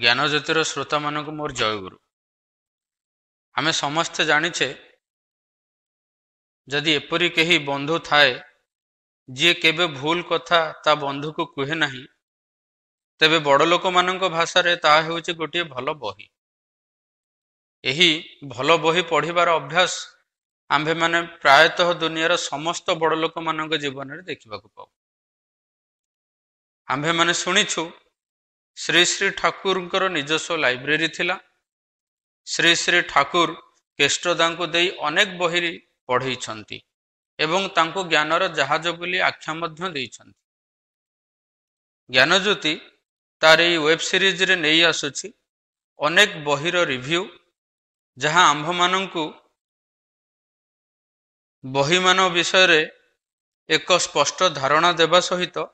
ଜ୍ଞାନଜ୍ୟୋତିର ଶ୍ରୋତାମାନଙ୍କୁ ମୋର ଜୟଗୁରୁ ଆମେ ସମସ୍ତେ ଜାଣିଛେ ଯଦି ଏପରି କେହି ବନ୍ଧୁ ଥାଏ ଯିଏ କେବେ ଭୁଲ କଥା ତା ବନ୍ଧୁକୁ କୁହେ ନାହିଁ ତେବେ ବଡ଼ ଲୋକମାନଙ୍କ ଭାଷାରେ ତାହା ହେଉଛି ଗୋଟିଏ ଭଲ ବହି ଏହି ଭଲ ବହି ପଢ଼ିବାର ଅଭ୍ୟାସ ଆମ୍ଭେମାନେ ପ୍ରାୟତଃ ଦୁନିଆର ସମସ୍ତ ବଡ଼ ଲୋକମାନଙ୍କ ଜୀବନରେ ଦେଖିବାକୁ ପାଉ ଆମ୍ଭେମାନେ ଶୁଣିଛୁ ଶ୍ରୀ ଶ୍ରୀ ଠାକୁରଙ୍କର ନିଜସ୍ୱ ଲାଇବ୍ରେରୀ ଥିଲା ଶ୍ରୀ ଶ୍ରୀ ଠାକୁର କେଷ୍ଟଦାଙ୍କୁ ଦେଇ ଅନେକ ବହି ପଢ଼େଇଛନ୍ତି ଏବଂ ତାଙ୍କୁ ଜ୍ଞାନର ଜାହାଜ ବୋଲି ଆଖ୍ୟା ମଧ୍ୟ ଦେଇଛନ୍ତି ଜ୍ଞାନଜ୍ୟୋତି ତାର ଏଇ ୱେବ୍ ସିରିଜରେ ନେଇ ଆସୁଛି ଅନେକ ବହିର ରିଭ୍ୟୁ ଯାହା ଆମ୍ଭମାନଙ୍କୁ ବହିମାନ ବିଷୟରେ ଏକ ସ୍ପଷ୍ଟ ଧାରଣା ଦେବା ସହିତ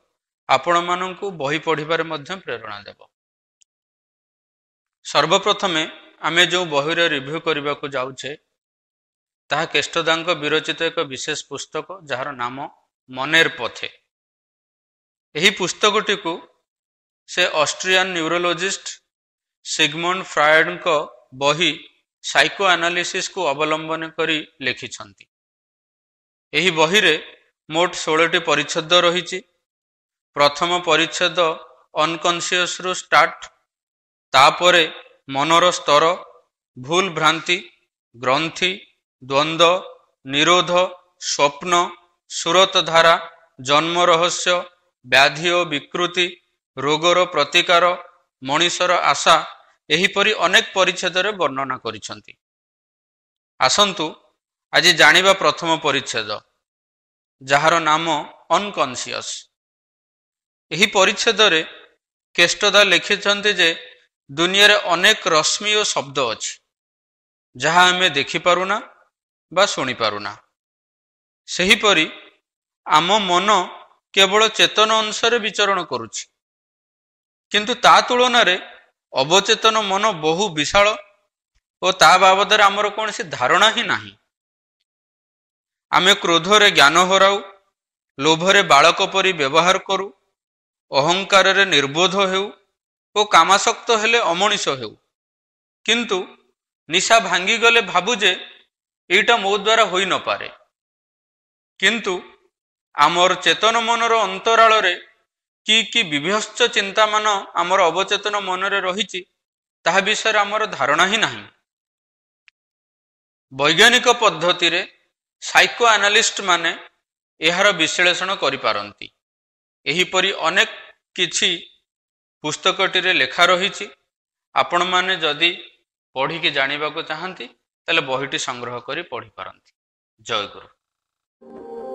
ଆପଣମାନଙ୍କୁ ବହି ପଢ଼ିବାରେ ମଧ୍ୟ ପ୍ରେରଣା ଦେବ ସର୍ବପ୍ରଥମେ ଆମେ ଯେଉଁ ବହିର ରିଭ୍ୟୁ କରିବାକୁ ଯାଉଛେ ତାହା କେଷ୍ଟଦାଙ୍କ ବିରଚିତ ଏକ ବିଶେଷ ପୁସ୍ତକ ଯାହାର ନାମ ମନେର ପଥେ ଏହି ପୁସ୍ତକଟିକୁ ସେ ଅଷ୍ଟ୍ରିଆନ୍ ନ୍ୟୁରୋଲୋଜିଷ୍ଟ ସିଗମଣ୍ଡ ଫ୍ରାଏଡ୍ଙ୍କ ବହି ସାଇକୋ ଆନାଲିସିସ୍କୁ ଅବଲମ୍ବନ କରି ଲେଖିଛନ୍ତି ଏହି ବହିରେ ମୋଟ ଷୋହଳଟି ପରିଚ୍ଛଦ ରହିଛି ପ୍ରଥମ ପରିଚ୍ଛେଦ ଅନକନସିୟସରୁ ଷ୍ଟାର୍ଟ ତାପରେ ମନର ସ୍ତର ଭୁଲ ଭ୍ରାନ୍ତି ଗ୍ରନ୍ଥି ଦ୍ୱନ୍ଦ୍ୱ ନିରୋଧ ସ୍ୱପ୍ନ ସୁରତ ଧାରା ଜନ୍ମ ରହସ୍ୟ ବ୍ୟାଧି ଓ ବିକୃତି ରୋଗର ପ୍ରତିକାର ମଣିଷର ଆଶା ଏହିପରି ଅନେକ ପରିଚ୍ଛେଦରେ ବର୍ଣ୍ଣନା କରିଛନ୍ତି ଆସନ୍ତୁ ଆଜି ଜାଣିବା ପ୍ରଥମ ପରିଚ୍ଛେଦ ଯାହାର ନାମ ଅନକନସିୟସ୍ ଏହି ପରିଚ୍ଛେଦରେ କେଷ୍ଟଦା ଲେଖିଛନ୍ତି ଯେ ଦୁନିଆରେ ଅନେକ ରଶ୍ମି ଓ ଶବ୍ଦ ଅଛି ଯାହା ଆମେ ଦେଖିପାରୁନା ବା ଶୁଣିପାରୁନା ସେହିପରି ଆମ ମନ କେବଳ ଚେତନ ଅନୁସାରେ ବିଚରଣ କରୁଛି କିନ୍ତୁ ତା ତୁଳନାରେ ଅବଚେତନ ମନ ବହୁ ବିଶାଳ ଓ ତା ବାବଦରେ ଆମର କୌଣସି ଧାରଣା ହିଁ ନାହିଁ ଆମେ କ୍ରୋଧରେ ଜ୍ଞାନ ହରାଉ ଲୋଭରେ ବାଳକ ପରି ବ୍ୟବହାର କରୁ ଅହଙ୍କାରରେ ନିର୍ବୋଧ ହେଉ ଓ କାମାସକ୍ତ ହେଲେ ଅମଣିଷ ହେଉ କିନ୍ତୁ ନିଶା ଭାଙ୍ଗିଗଲେ ଭାବୁ ଯେ ଏଇଟା ମୋ ଦ୍ୱାରା ହୋଇନପାରେ କିନ୍ତୁ ଆମର ଚେତନ ମନର ଅନ୍ତରାଳରେ କି କି ବିଭସ୍ତ ଚିନ୍ତାମାନ ଆମର ଅବଚେତନ ମନରେ ରହିଛି ତାହା ବିଷୟରେ ଆମର ଧାରଣା ହିଁ ନାହିଁ ବୈଜ୍ଞାନିକ ପଦ୍ଧତିରେ ସାଇକୋ ଆନାଲିଷ୍ଟ ମାନେ ଏହାର ବିଶ୍ଳେଷଣ କରିପାରନ୍ତି ଏହିପରି ଅନେକ କିଛି ପୁସ୍ତକଟିରେ ଲେଖା ରହିଛି ଆପଣମାନେ ଯଦି ପଢ଼ିକି ଜାଣିବାକୁ ଚାହାନ୍ତି ତାହେଲେ ବହିଟି ସଂଗ୍ରହ କରି ପଢ଼ିପାରନ୍ତି ଜୟଗୁରୁ thank